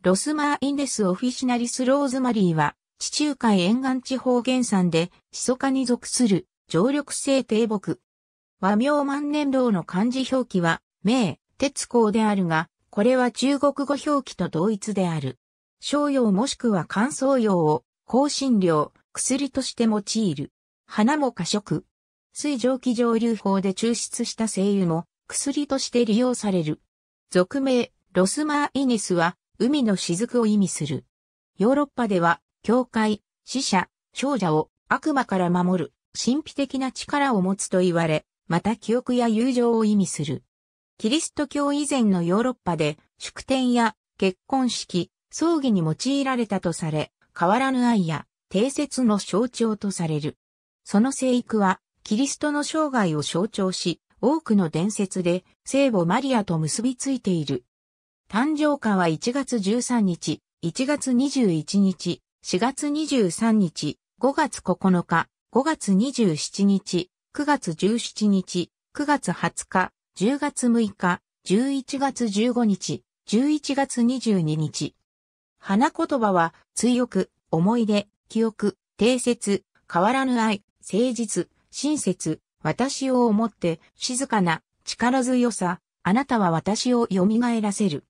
ロスマーインデス・オフィシナリス・ローズマリーは、地中海沿岸地方原産で、密かに属する、常緑性低木。和名万年老の漢字表記は、名、鉄鋼であるが、これは中国語表記と同一である。商用もしくは乾燥用を、香辛料、薬として用いる。花も過食。水蒸気蒸留法で抽出した精油も、薬として利用される。俗名、ロスマーイネスは、海の雫を意味する。ヨーロッパでは、教会、死者、少女を悪魔から守る、神秘的な力を持つと言われ、また記憶や友情を意味する。キリスト教以前のヨーロッパで、祝典や結婚式、葬儀に用いられたとされ、変わらぬ愛や定説の象徴とされる。その生育は、キリストの生涯を象徴し、多くの伝説で聖母マリアと結びついている。誕生花は1月13日、1月21日、4月23日、5月9日、5月27日、9月17日、9月20日、10月6日、11月15日、11月22日。花言葉は、追憶、思い出、記憶、定説、変わらぬ愛、誠実、親切、私を思って、静かな、力強さ、あなたは私を蘇らせる。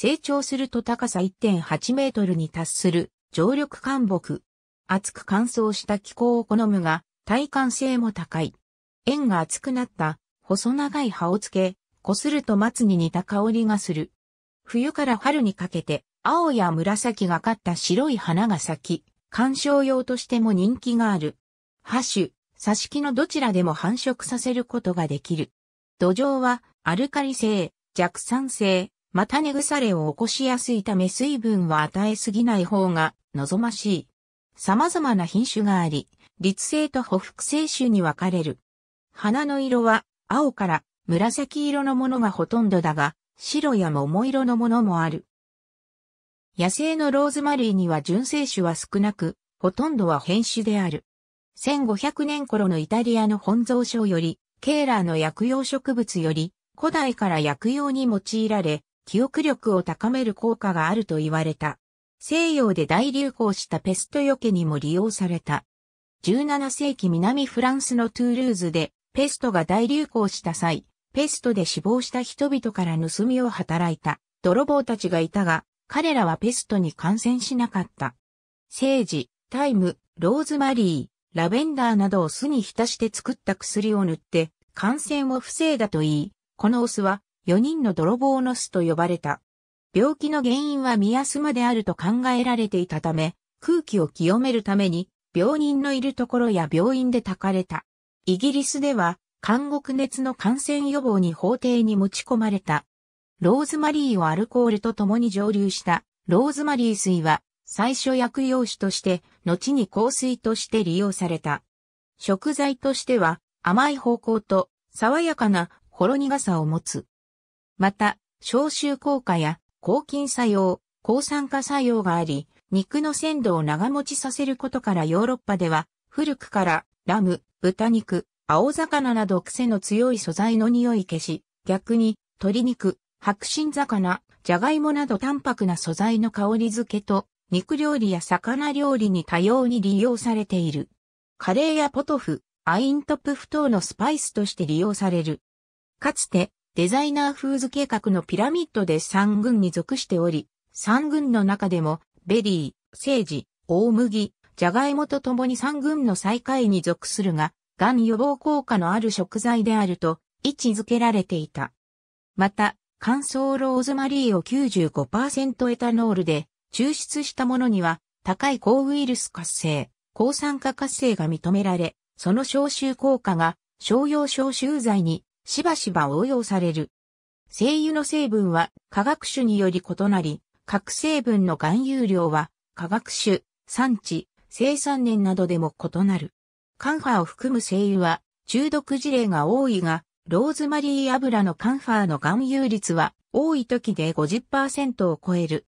成長すると高さ1.8メートルに達する常緑灌木。暑く乾燥した気候を好むが、耐寒性も高い。縁が厚くなった細長い葉をつけ、こすると松に似た香りがする。冬から春にかけて、青や紫がかった白い花が咲き、観賞用としても人気がある。葉種、挿し木のどちらでも繁殖させることができる。土壌はアルカリ性、弱酸性、また根腐れを起こしやすいため水分は与えすぎない方が望ましい。様々な品種があり、立性と補服性種に分かれる。花の色は青から紫色のものがほとんどだが、白や桃色のものもある。野生のローズマリーには純正種は少なく、ほとんどは変種である。1500年頃のイタリアの本蔵書より、ケーラーの薬用植物より、古代から薬用に用いられ、記憶力を高める効果があると言われた。西洋で大流行したペストよけにも利用された。17世紀南フランスのトゥールーズでペストが大流行した際、ペストで死亡した人々から盗みを働いた泥棒たちがいたが、彼らはペストに感染しなかった。セージ、タイム、ローズマリー、ラベンダーなどを酢に浸して作った薬を塗って感染を防いだといい、このお酢は4人の泥棒の巣と呼ばれた。病気の原因はミアスであると考えられていたため、空気を清めるために、病人のいるところや病院で炊かれた。イギリスでは、監獄熱の感染予防に法廷に持ち込まれた。ローズマリーをアルコールと共に蒸留したローズマリー水は最初薬用紙として後に香水として利用された。食材としては甘い方向と爽やかなほろ苦さを持つまた、消臭効果や抗菌作用、抗酸化作用があり、肉の鮮度を長持ちさせることからヨーロッパでは、古くからラム、豚肉、青魚など癖の強い素材の匂い消し、逆に鶏肉、白身魚、ジャガイモなど淡白な素材の香り付けと、肉料理や魚料理に多様に利用されている。カレーやポトフ、アイントプフ等のスパイスとして利用される。かつて、デザイナーフーズ計画のピラミッドで3軍に属しており、3軍の中でも、ベリー、セージ、大麦、ジャガイモと共に3軍の最下位に属するが、がん予防効果のある食材であると位置づけられていた。また、乾燥ローズマリーを95%エタノールで抽出したものには高い抗ウイルス活性、抗酸化活性が認められ、その消臭効果が商用消臭剤にしばしば応用される。精油の成分は化学種により異なり、各成分の含有量は化学種、産地、生産年などでも異なる。カンファを含む精油は中毒事例が多いが、ローズマリー油のカンファーの含有率は多い時で50%を超える。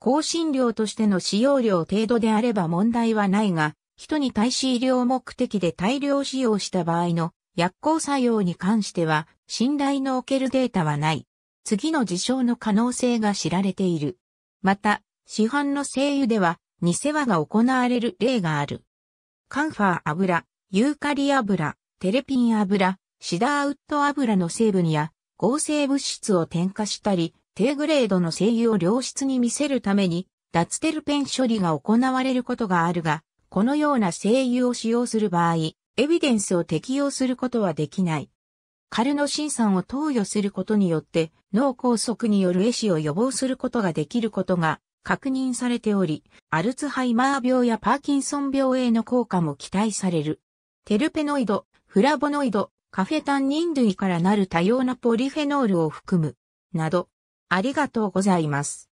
香辛料としての使用量程度であれば問題はないが、人に対し医療目的で大量使用した場合の薬効作用に関しては、信頼のおけるデータはない。次の事象の可能性が知られている。また、市販の精油では、偽和が行われる例がある。カンファー油、ユーカリ油、テレピン油、シダーウッド油の成分や合成物質を添加したり、低グレードの精油を良質に見せるために、脱テルペン処理が行われることがあるが、このような精油を使用する場合、エビデンスを適用することはできない。カルノシン酸を投与することによって脳梗塞によるエシを予防することができることが確認されており、アルツハイマー病やパーキンソン病への効果も期待される。テルペノイド、フラボノイド、カフェタンニン類からなる多様なポリフェノールを含む、など、ありがとうございます。